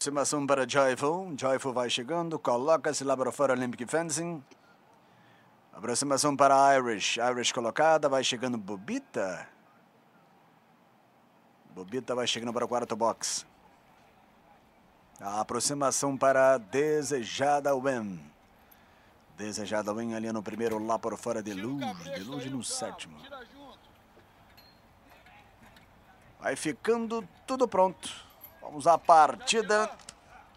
Aproximação para Joyful. Joyful vai chegando, coloca-se lá para fora Olympic Fencing. Aproximação para Irish. Irish colocada, vai chegando Bobita. Bobita vai chegando para o quarto box. A aproximação para Desejada Wen, Desejada Wen ali no primeiro, lá por fora de Luz. De Luz no então. sétimo. Vai ficando tudo pronto. Vamos à partida.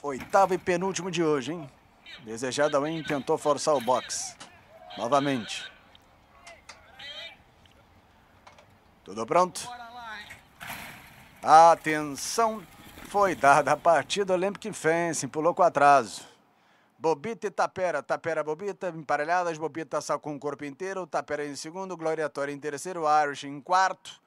Oitavo e penúltimo de hoje, hein? Desejada Win tentou forçar o box. Novamente. Tudo pronto? Atenção. Foi dada a partida. Olympic Fence pulou com atraso. Bobita e Tapera. Tapera, Bobita, emparelhadas. Bobita só com o corpo inteiro. Tapera em segundo. Gloriatória em terceiro. Irish em quarto.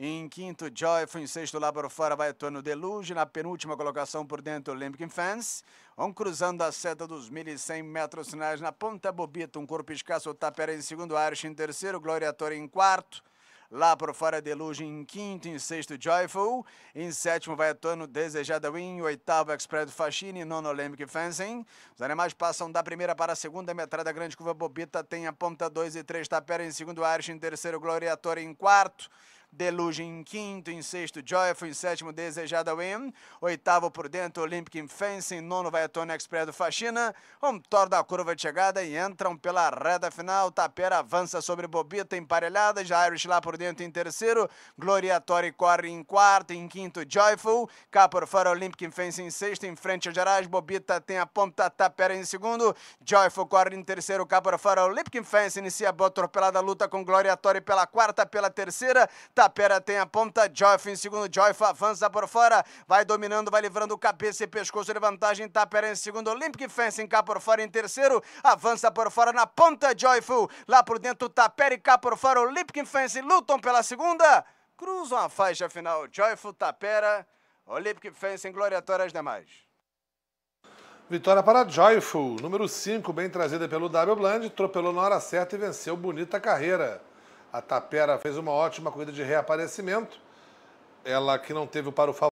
Em quinto, Joyful. Em sexto, lá para fora, vai torno Deluge. Na penúltima colocação por dentro, Olympic Fans. Vão cruzando a seta dos 1.100 metros finais na ponta, Bobita. Um corpo escasso, Tapera em segundo, Irish em terceiro, Gloria em quarto. Lá para fora, Deluge em quinto, em sexto, Joyful. Em sétimo, vai torno Desejada Win. Oitavo, Expresso do Nono, Olympic Fencing. Os animais passam da primeira para a segunda. Metrada da grande curva Bobita tem a ponta 2 e 3. Tapera em segundo, Irish em terceiro, Gloria em quarto. Deluge em quinto, em sexto, Joyful, em sétimo, Desejada Win, oitavo por dentro, Olympic in Fencing, nono vai a Tony Express do Faxina, Omtor da curva de chegada e entram pela reta final, Tapera avança sobre Bobita, emparelhada, já Irish lá por dentro em terceiro, Gloriatório corre em quarto, em quinto, Joyful, cá por fora, Olympic in Fencing em sexto, em frente, Gerais. Bobita tem a ponta, Tapera em segundo, Joyful corre em terceiro, cá por fora, Olympic in Fencing inicia boa atropelada luta com Gloriatório pela quarta, pela terceira, Tapera tem a ponta, Joyf em segundo, Joyf avança por fora, vai dominando, vai livrando cabeça e pescoço de vantagem, Tapera tá, em segundo, Olympic Fence em cá por fora em terceiro, avança por fora na ponta, Joyful, lá por dentro, Tapera tá, e cá por fora, Olympic Fence lutam pela segunda, cruzam a faixa final, Joyful, Tapera, tá, Olympic Fence em gloriatória às demais. Vitória para Joyful, número 5, bem trazida pelo W Bland, tropelou na hora certa e venceu bonita carreira. A Tapera fez uma ótima corrida de reaparecimento. Ela que não teve o paro